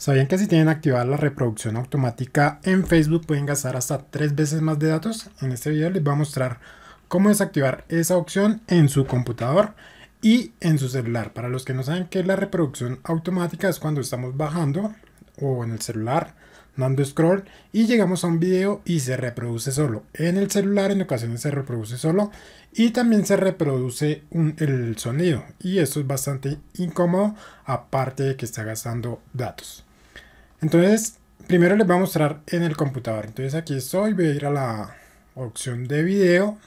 ¿Sabían que si tienen activada la reproducción automática en Facebook pueden gastar hasta tres veces más de datos? En este video les voy a mostrar cómo desactivar esa opción en su computador y en su celular. Para los que no saben que la reproducción automática es cuando estamos bajando o en el celular dando scroll y llegamos a un video y se reproduce solo. En el celular en ocasiones se reproduce solo y también se reproduce el sonido y eso es bastante incómodo aparte de que está gastando datos. Entonces, primero les voy a mostrar en el computador. Entonces aquí estoy, voy a ir a la opción de video.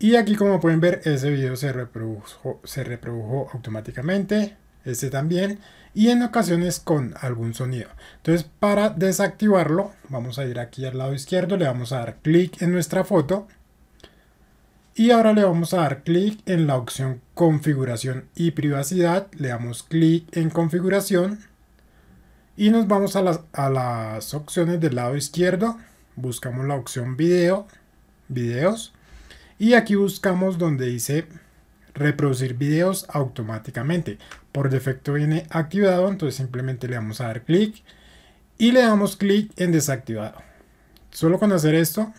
Y aquí como pueden ver, ese video se reprodujo, se reprodujo automáticamente. Este también. Y en ocasiones con algún sonido. Entonces para desactivarlo, vamos a ir aquí al lado izquierdo. Le vamos a dar clic en nuestra foto. Y ahora le vamos a dar clic en la opción configuración y privacidad. Le damos clic en configuración. Y nos vamos a las, opciones del lado izquierdo. Buscamos la opción video, videos. Y aquí buscamos donde dice reproducir videos automáticamente. Por defecto viene activado, entonces simplemente le vamos a dar clic y le damos clic en desactivado. Solo con hacer esto,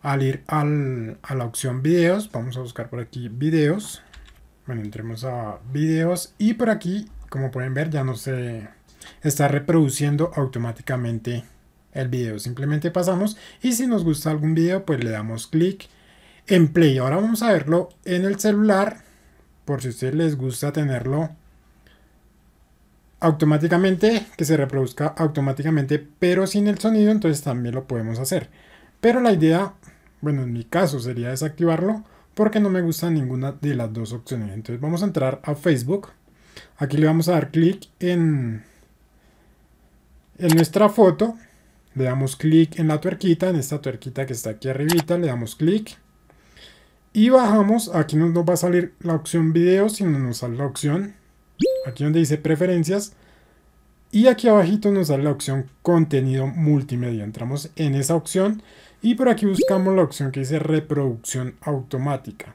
al ir a la opción videos, vamos a buscar por aquí videos. Bueno, entremos a videos y por aquí, como pueden ver, ya no se está reproduciendo automáticamente el video. Simplemente pasamos y si nos gusta algún video, pues le damos clic en play. Ahora vamos a verlo en el celular, por si a ustedes les gusta tenerlo automáticamente, que se reproduzca automáticamente, pero sin el sonido, entonces también lo podemos hacer. Pero la idea, bueno, en mi caso sería desactivarlo porque no me gusta ninguna de las dos opciones. Entonces vamos a entrar a Facebook. Aquí le vamos a dar clic en en nuestra foto le damos clic en la tuerquita, en esta tuerquita que está aquí arribita, le damos clic y bajamos, aquí no nos va a salir la opción video, sino nos sale la opción, aquí donde dice preferencias, y aquí abajito nos sale la opción contenido multimedia, entramos en esa opción y por aquí buscamos la opción que dice reproducción automática.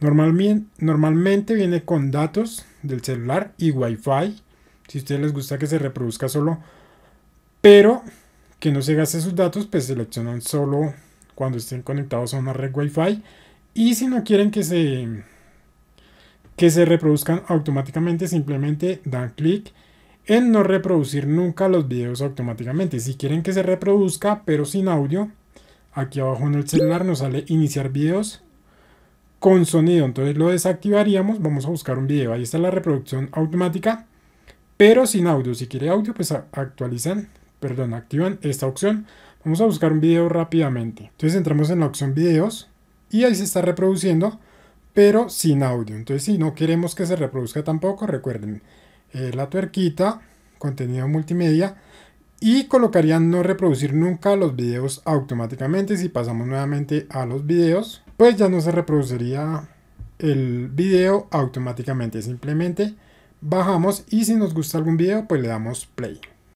Normalmente, normalmente viene con datos del celular y wifi, si a ustedes les gusta que se reproduzca solo pero que no se gaste sus datos, pues seleccionan solo cuando estén conectados a una red Wi-Fi y si no quieren que se que se reproduzcan automáticamente, simplemente dan clic en no reproducir nunca los videos automáticamente. Si quieren que se reproduzca, pero sin audio, aquí abajo en el celular nos sale iniciar videos con sonido. Entonces lo desactivaríamos, vamos a buscar un video. Ahí está la reproducción automática, pero sin audio. Si quiere audio, pues actualizan perdón, activan esta opción. Vamos a buscar un video rápidamente. Entonces entramos en la opción videos y ahí se está reproduciendo, pero sin audio. Entonces si no queremos que se reproduzca tampoco, recuerden eh, la tuerquita, contenido multimedia y colocarían no reproducir nunca los videos automáticamente. Si pasamos nuevamente a los videos, pues ya no se reproduciría el video automáticamente. Simplemente bajamos y si nos gusta algún video, pues le damos play.